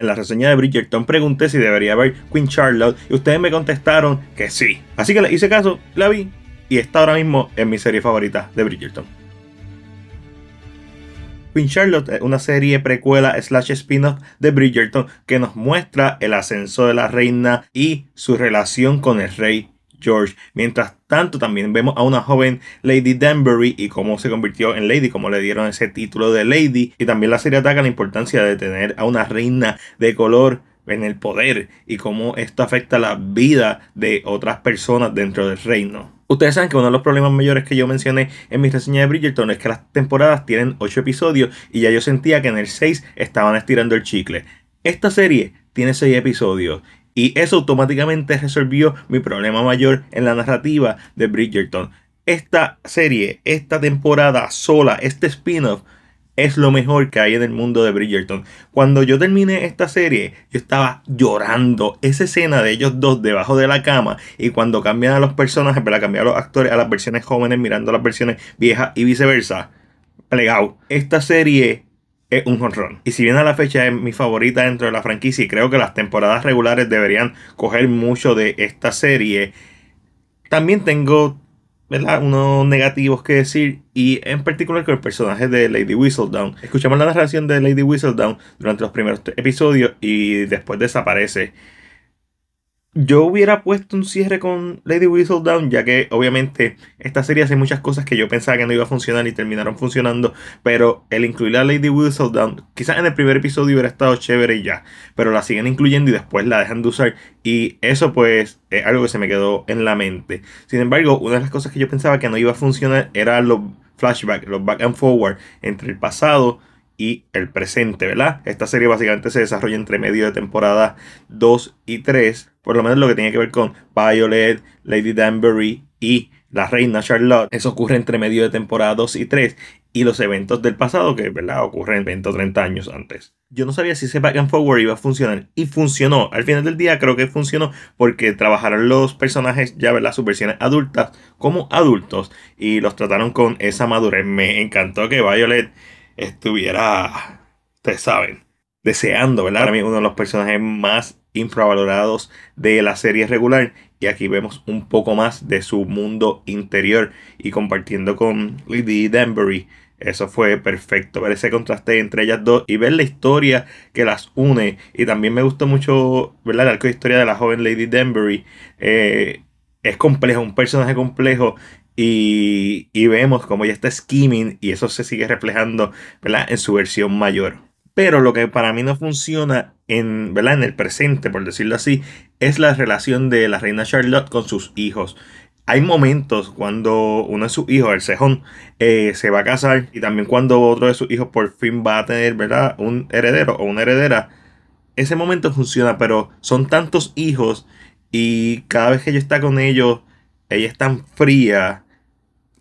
En la reseña de Bridgerton pregunté si debería ver Queen Charlotte y ustedes me contestaron que sí. Así que le hice caso, la vi y está ahora mismo en mi serie favorita de Bridgerton. Queen Charlotte es una serie precuela slash spin-off de Bridgerton que nos muestra el ascenso de la reina y su relación con el rey George. Mientras tanto, también vemos a una joven Lady Danbury y cómo se convirtió en Lady, cómo le dieron ese título de Lady. Y también la serie ataca la importancia de tener a una reina de color en el poder y cómo esto afecta la vida de otras personas dentro del reino. Ustedes saben que uno de los problemas mayores que yo mencioné en mi reseña de Bridgerton es que las temporadas tienen 8 episodios y ya yo sentía que en el 6 estaban estirando el chicle. Esta serie tiene 6 episodios y eso automáticamente resolvió mi problema mayor en la narrativa de Bridgerton. Esta serie, esta temporada sola, este spin-off, es lo mejor que hay en el mundo de Bridgerton. Cuando yo terminé esta serie, yo estaba llorando. Esa escena de ellos dos debajo de la cama y cuando cambian a los personajes, para cambiar a los actores a las versiones jóvenes mirando a las versiones viejas y viceversa. Plegado. Esta serie es un honrón. Y si bien a la fecha es mi favorita dentro de la franquicia y creo que las temporadas regulares deberían coger mucho de esta serie, también tengo ¿verdad? unos negativos que decir y en particular con el personaje de Lady Whistledown. Escuchamos la narración de Lady Whistledown durante los primeros episodios y después desaparece yo hubiera puesto un cierre con Lady Whistledown, Down, ya que obviamente esta serie hace muchas cosas que yo pensaba que no iba a funcionar y terminaron funcionando, pero el incluir a Lady Whistledown, Down, quizás en el primer episodio hubiera estado chévere ya, pero la siguen incluyendo y después la dejan de usar y eso pues es algo que se me quedó en la mente. Sin embargo, una de las cosas que yo pensaba que no iba a funcionar era los flashbacks, los back and forward entre el pasado y el presente, ¿verdad? Esta serie básicamente se desarrolla entre medio de temporada 2 y 3, por lo menos lo que tiene que ver con Violet, Lady Danbury y la reina Charlotte. Eso ocurre entre medio de temporada 2 y 3 y los eventos del pasado que, ¿verdad? Ocurren 20 o 30 años antes. Yo no sabía si ese back and forward iba a funcionar y funcionó. Al final del día creo que funcionó porque trabajaron los personajes ya, ver Sus versiones adultas como adultos y los trataron con esa madurez. Me encantó que Violet estuviera, ustedes saben, deseando, ¿verdad? Para mí uno de los personajes más infravalorados de la serie regular y aquí vemos un poco más de su mundo interior y compartiendo con Lady Danbury. Eso fue perfecto, ver ese contraste entre ellas dos y ver la historia que las une. Y también me gustó mucho, ¿verdad? La arco de historia de la joven Lady Danbury. Eh, es complejo, un personaje complejo y, vemos cómo ya está skimming y eso se sigue reflejando ¿verdad? en su versión mayor. Pero lo que para mí no funciona en, ¿verdad? en el presente, por decirlo así, es la relación de la reina Charlotte con sus hijos hay momentos cuando uno de sus hijos, el cejón, eh, se va a casar y también cuando otro de sus hijos por fin va a tener, ¿verdad? Un heredero o una heredera. Ese momento funciona, pero son tantos hijos y cada vez que ella está con ellos, ella es tan fría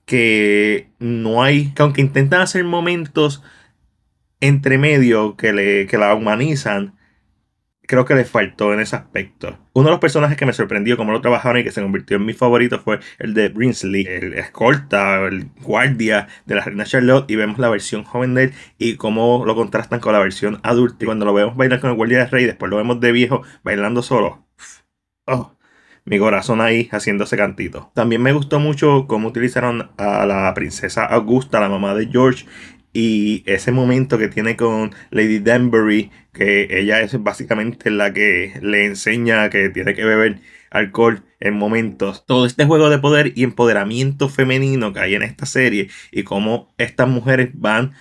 que no hay, que aunque intentan hacer momentos entre medio que, la humanizan, creo que le faltó en ese aspecto. Uno de los personajes que me sorprendió cómo lo trabajaron y que se convirtió en mi favorito fue el de Brinsley, el escolta, el guardia de la reina Charlotte, y vemos la versión joven de él y cómo lo contrastan con la versión adulta. Y cuando lo vemos bailar con el guardia del rey, después lo vemos de viejo bailando solo. Oh, mi corazón ahí haciéndose cantito. También me gustó mucho cómo utilizaron a la princesa Augusta, la mamá de George, y ese momento que tiene con Lady Danbury, que ella es básicamente la que le enseña que tiene que beber alcohol en momentos. Todo este juego de poder y empoderamiento femenino que hay en esta serie y cómo estas mujeres van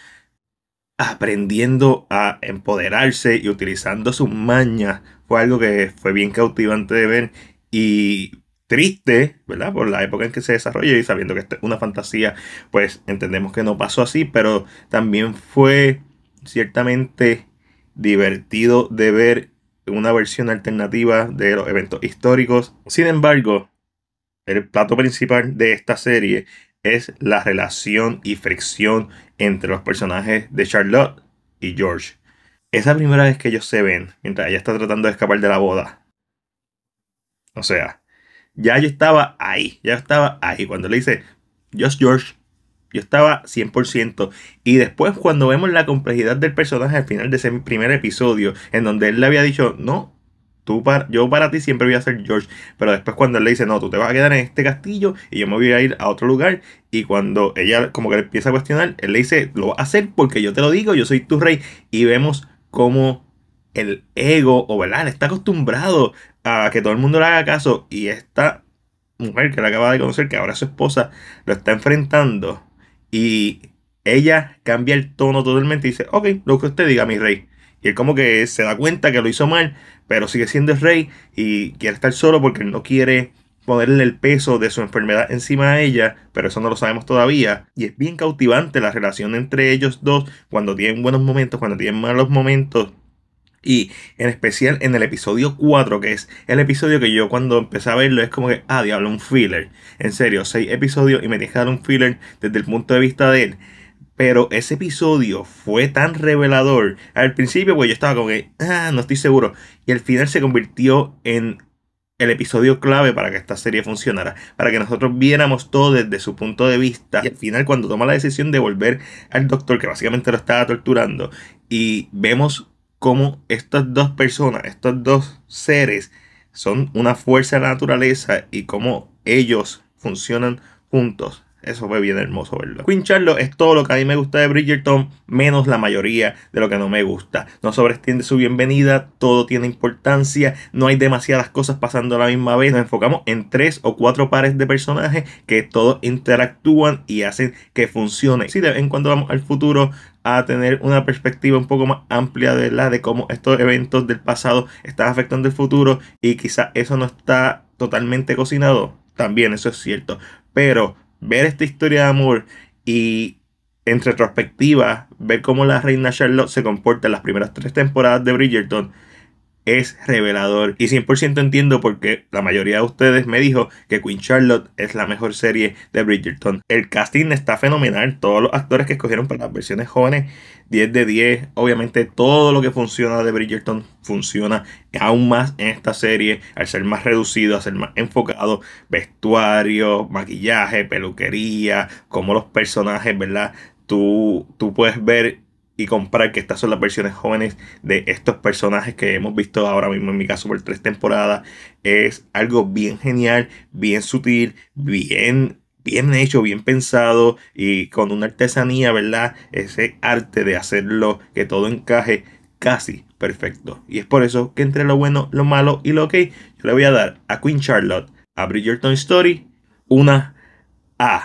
aprendiendo a empoderarse y utilizando sus mañas fue algo que fue bien cautivante de ver y triste, ¿verdad? Por la época en que se desarrolla y sabiendo que es una fantasía, pues entendemos que no pasó así, pero también fue ciertamente divertido de ver una versión alternativa de los eventos históricos. Sin embargo, el plato principal de esta serie es la relación y fricción entre los personajes de Charlotte y George. Esa primera vez que ellos se ven, mientras ella está tratando de escapar de la boda, o sea, ya yo estaba ahí, ya estaba ahí. Cuando le hice Just George, yo estaba 100%. Y después cuando vemos la complejidad del personaje al final de ese primer episodio, en donde él le había dicho, no, tú yo para ti siempre voy a ser George. Pero después cuando él le dice, no, tú te vas a quedar en este castillo y yo me voy a ir a otro lugar. Y cuando ella como que le empieza a cuestionar, él le dice, lo vas a hacer porque yo te lo digo, yo soy tu rey. Y vemos cómo el ego, o verdad, está acostumbrado a que todo el mundo le haga caso y esta mujer que la acaba de conocer, que ahora es su esposa, lo está enfrentando y ella cambia el tono totalmente y dice, ok, lo que usted diga, mi rey. Y él como que se da cuenta que lo hizo mal, pero sigue siendo el rey y quiere estar solo porque no quiere ponerle el peso de su enfermedad encima de ella, pero eso no lo sabemos todavía. Y es bien cautivante la relación entre ellos dos cuando tienen buenos momentos, cuando tienen malos momentos y en especial en el episodio 4, que es el episodio que yo cuando empecé a verlo es como que, ah, diablo, un filler. En serio, seis episodios y me dejaron un filler desde el punto de vista de él. Pero ese episodio fue tan revelador. Al principio, pues yo estaba como que, ah, no estoy seguro. Y al final se convirtió en el episodio clave para que esta serie funcionara, para que nosotros viéramos todo desde su punto de vista. Y al final, cuando toma la decisión de volver al doctor, que básicamente lo estaba torturando, y vemos cómo estas dos personas, estos dos seres, son una fuerza de la naturaleza y cómo ellos funcionan juntos. Eso fue bien hermoso verlo. Queen Charlotte es todo lo que a mí me gusta de Bridgerton, menos la mayoría de lo que no me gusta. No sobreestiende su bienvenida, todo tiene importancia, no hay demasiadas cosas pasando a la misma vez. Nos enfocamos en tres o cuatro pares de personajes que todos interactúan y hacen que funcione. Si sí, de vez en cuando vamos al futuro, a tener una perspectiva un poco más amplia de, la de cómo estos eventos del pasado están afectando el futuro y quizá eso no está totalmente cocinado. También eso es cierto. Pero ver esta historia de amor y en retrospectiva ver cómo la reina Charlotte se comporta en las primeras tres temporadas de Bridgerton es revelador. Y 100% entiendo porque la mayoría de ustedes me dijo que Queen Charlotte es la mejor serie de Bridgerton. El casting está fenomenal. Todos los actores que escogieron para las versiones jóvenes, 10 de 10. Obviamente todo lo que funciona de Bridgerton funciona aún más en esta serie. Al ser más reducido, al ser más enfocado. Vestuario, maquillaje, peluquería, como los personajes, ¿verdad? Tú, tú puedes ver y comprar que estas son las versiones jóvenes de estos personajes que hemos visto ahora mismo en mi caso por tres temporadas es algo bien genial, bien sutil, bien bien hecho, bien pensado y con una artesanía, ¿verdad? Ese arte de hacerlo que todo encaje casi perfecto. Y es por eso que entre lo bueno, lo malo y lo que yo le voy a dar a Queen Charlotte, a Bridgerton Story, una A.